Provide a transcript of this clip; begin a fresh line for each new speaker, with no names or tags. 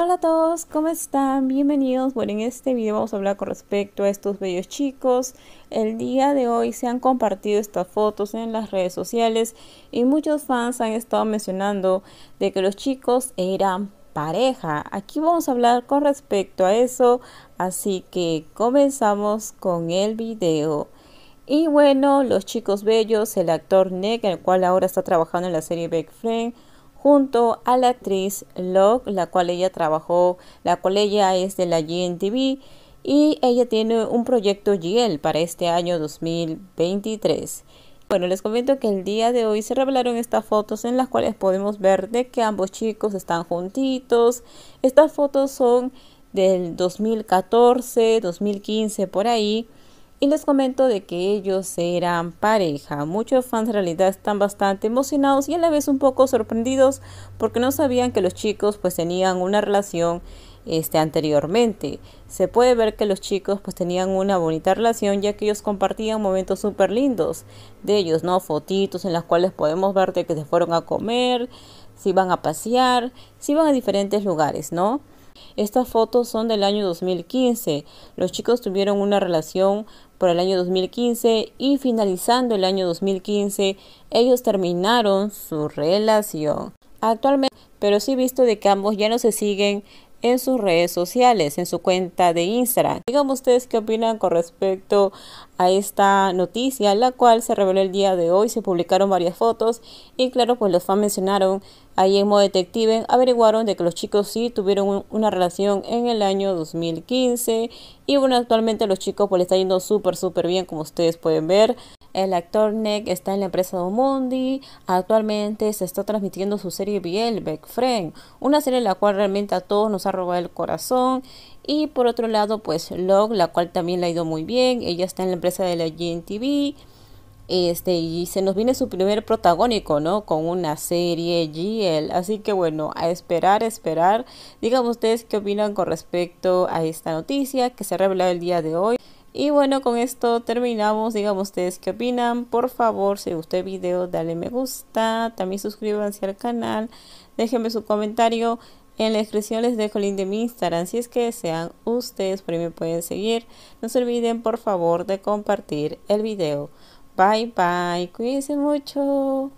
Hola a todos, ¿cómo están? Bienvenidos. Bueno, en este video vamos a hablar con respecto a estos bellos chicos. El día de hoy se han compartido estas fotos en las redes sociales y muchos fans han estado mencionando de que los chicos eran pareja. Aquí vamos a hablar con respecto a eso, así que comenzamos con el video. Y bueno, los chicos bellos, el actor Nick, el cual ahora está trabajando en la serie Big Friend, junto a la actriz Locke, la cual ella trabajó, la cual ella es de la GNTV y ella tiene un proyecto GL para este año 2023. Bueno, les comento que el día de hoy se revelaron estas fotos en las cuales podemos ver de que ambos chicos están juntitos. Estas fotos son del 2014, 2015 por ahí y les comento de que ellos eran pareja. Muchos fans en realidad están bastante emocionados y a la vez un poco sorprendidos porque no sabían que los chicos pues tenían una relación este, anteriormente. Se puede ver que los chicos pues tenían una bonita relación ya que ellos compartían momentos súper lindos de ellos, ¿no? Fotitos en las cuales podemos ver de que se fueron a comer, se iban a pasear, se iban a diferentes lugares, ¿no? Estas fotos son del año 2015. Los chicos tuvieron una relación por el año 2015 y finalizando el año 2015 ellos terminaron su relación. Actualmente, pero sí visto de que ambos ya no se siguen en sus redes sociales, en su cuenta de Instagram. Díganme ustedes qué opinan con respecto a esta noticia, la cual se reveló el día de hoy, se publicaron varias fotos y claro, pues los fans mencionaron ahí en modo detective, averiguaron de que los chicos sí tuvieron una relación en el año 2015 y bueno, actualmente los chicos pues les está yendo súper, súper bien como ustedes pueden ver. El actor Nick está en la empresa Omondi, Actualmente se está transmitiendo su serie BL, Friend, una serie en la cual realmente a todos nos ha robado el corazón. Y por otro lado, pues Log, la cual también le ha ido muy bien. Ella está en la empresa de la GNTV. Este, y se nos viene su primer protagónico, ¿no? Con una serie GL. Así que bueno, a esperar, a esperar. Díganme ustedes qué opinan con respecto a esta noticia que se ha revelado el día de hoy. Y bueno, con esto terminamos. Digan ustedes qué opinan. Por favor, si gustó el video, dale me gusta. También suscríbanse al canal. Déjenme su comentario. En la descripción les dejo el link de mi Instagram. Si es que desean, ustedes por ahí me pueden seguir. No se olviden, por favor, de compartir el video. Bye, bye. Cuídense mucho.